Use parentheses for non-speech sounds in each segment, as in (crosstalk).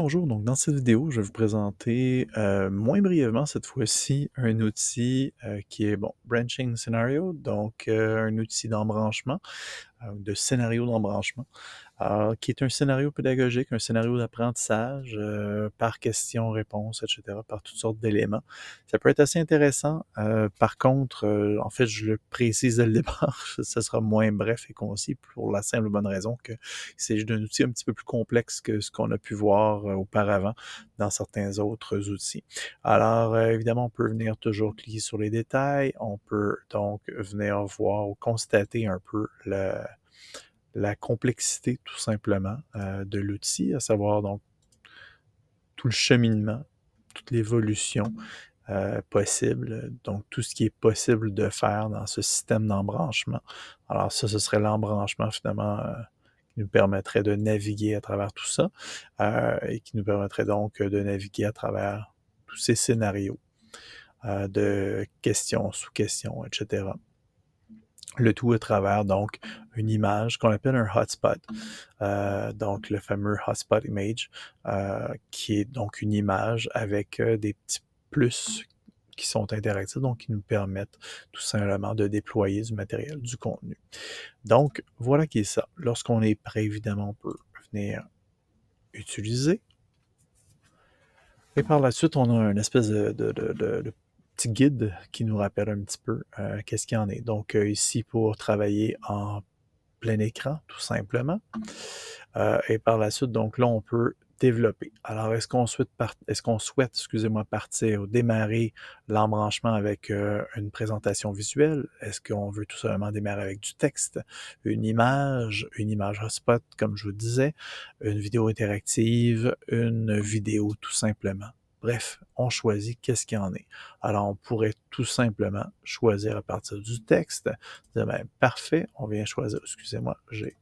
Bonjour, donc dans cette vidéo, je vais vous présenter euh, moins brièvement cette fois-ci un outil euh, qui est bon, Branching Scenario, donc euh, un outil d'embranchement euh, de scénario d'embranchement, euh, qui est un scénario pédagogique, un scénario d'apprentissage euh, par questions-réponses, etc., par toutes sortes d'éléments. Ça peut être assez intéressant. par contre, en fait, je le précise dès le (laughs) départ, ce sera moins bref et concis pour la simple bonne raison que c'est d'un outil un petit peu plus complexe que ce qu'on a pu voir auparavant dans certains autres outils. Alors, euh, évidemment, on peut venir toujours cliquer sur les détails. On peut donc venir voir ou constater un peu la complexité tout simplement euh, de l'outil, à savoir donc tout le cheminement, toute l'évolution euh, possible, donc tout ce qui est possible de faire dans ce système d'embranchement. Alors ça, ce serait l'embranchement finalement nous permettrait de naviguer à travers tout ça euh, et qui nous permettrait donc euh, de naviguer à travers tous ces scénarios euh, de questions, sous-questions, etc. Le tout à travers donc une image qu'on appelle un hotspot, donc le fameux hotspot image, qui est donc une image avec des petits plus qui sont interactifs, donc qui nous permettent tout simplement de déployer du matériel, du contenu. Donc, voilà qui est ça. Lorsqu'on est prêt, évidemment, on peut venir utiliser. Et par la suite, on a une espèce de, petit guide qui nous rappelle un petit peu euh, qu'est-ce qu'il y en est. Donc, euh, ici, pour travailler en plein écran, tout simplement. Euh, et par la suite, donc là, on peut alors, est-ce qu'on souhaite, est-ce qu'on souhaite excusez-moi, partir ou démarrer l'embranchement avec euh, une présentation visuelle? Est-ce qu'on veut tout simplement démarrer avec du texte, une image, une image hotspot, comme je vous disais, une vidéo interactive, une vidéo tout simplement? Bref, on choisit qu'est-ce qu'il y en est. Alors, on pourrait tout simplement choisir à partir du texte, De même, ben, parfait, on vient choisir, excusez-moi, j'ai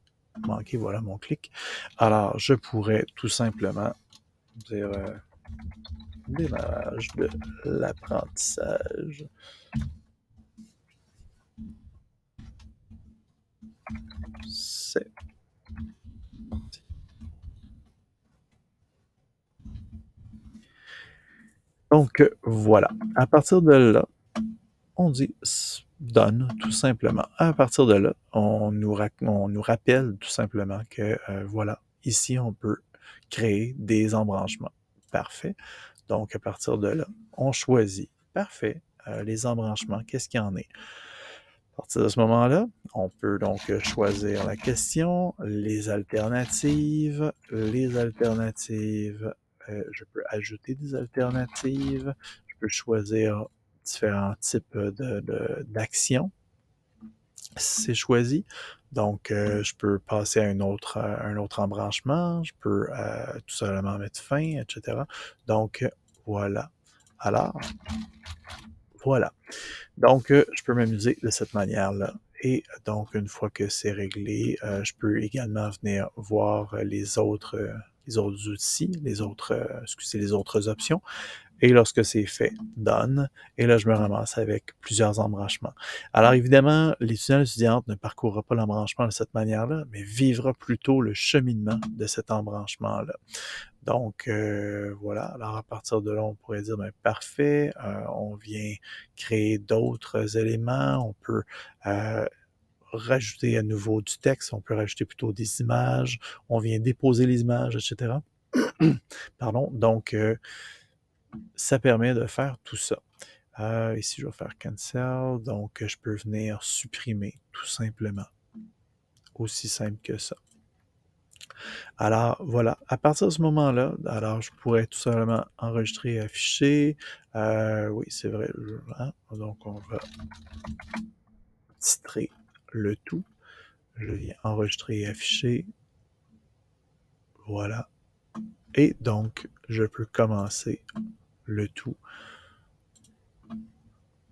manqué, voilà mon clic. Alors, je pourrais tout simplement dire démarrage euh, de l'apprentissage. C'est Donc euh, voilà, à partir de là, on dit donne, tout simplement. À partir de là, on nous, rappelle tout simplement que, euh, voilà, ici, on peut créer des embranchements. Parfait. Donc, à partir de là, on choisit. Parfait. Euh, les embranchements, qu'est-ce qu'il y en a? À partir de ce moment-là, on peut donc choisir la question, les alternatives, les alternatives. Euh, je peux ajouter des alternatives. Je peux choisir différents types euh, d'actions. De, C'est choisi. Donc, euh, je peux passer à un autre, euh, un autre embranchement, je peux tout simplement mettre fin, etc. Donc, voilà. Alors, voilà. Donc, je peux m'amuser de cette manière-là. Et donc, une fois que c'est réglé, je peux également venir voir les autres, les autres outils, les autres, excusez, les autres options. Et lorsque c'est fait, donne. Et là, je me ramasse avec plusieurs embranchements. Alors évidemment, l'étudiant, l'étudiante ne parcourra pas l'embranchement de cette manière-là, mais vivra plutôt le cheminement de cet embranchement-là. Donc euh, voilà, alors à partir de là, on pourrait dire, ben, parfait, euh, on vient créer d'autres éléments, on peut... Euh, rajouter à nouveau du texte, on peut rajouter plutôt des images, on vient déposer les images, etc. (coughs) Pardon, donc euh, ça permet de faire tout ça. Euh, ici, je vais faire cancel. Donc, euh, je peux venir supprimer tout simplement. Aussi simple que ça. Alors voilà, à partir de ce moment-là, alors je pourrais tout simplement enregistrer et afficher. Euh, oui, c'est vrai. Hein. Donc on va titrer le tout. Je viens enregistrer et afficher. Voilà. Et donc, je peux commencer le tout.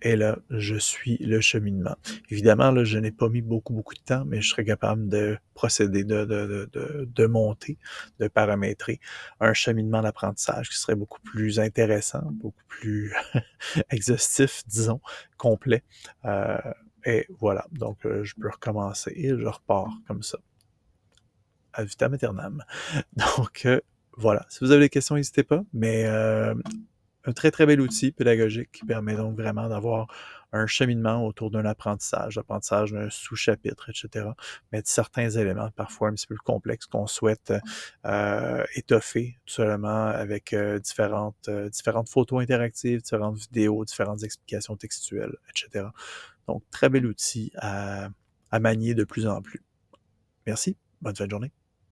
Et là, je suis le cheminement. Évidemment, là, je n'ai pas mis beaucoup, beaucoup de temps, mais je serais capable de procéder, de, de, monter, de paramétrer un cheminement d'apprentissage qui serait beaucoup plus intéressant, beaucoup plus (laughs) exhaustif, disons, complet. Euh, et voilà, donc euh, je peux recommencer et je repars comme ça. À vitam aeternam. (laughs) Donc, euh, voilà. Si vous avez des questions, n'hésitez pas. Mais euh, un très, très bel outil pédagogique qui permet donc vraiment d'avoir un cheminement autour d'un apprentissage, d'apprentissage d'un sous-chapitre, etc. Mais de certains éléments, parfois un petit peu plus complexes, qu'on souhaite euh, étoffer tout seulement avec euh, différentes, différentes photos interactives, différentes vidéos, différentes explications textuelles, etc. Donc, très bel outil à, à manier de plus en plus. Merci. Bonne fin de journée.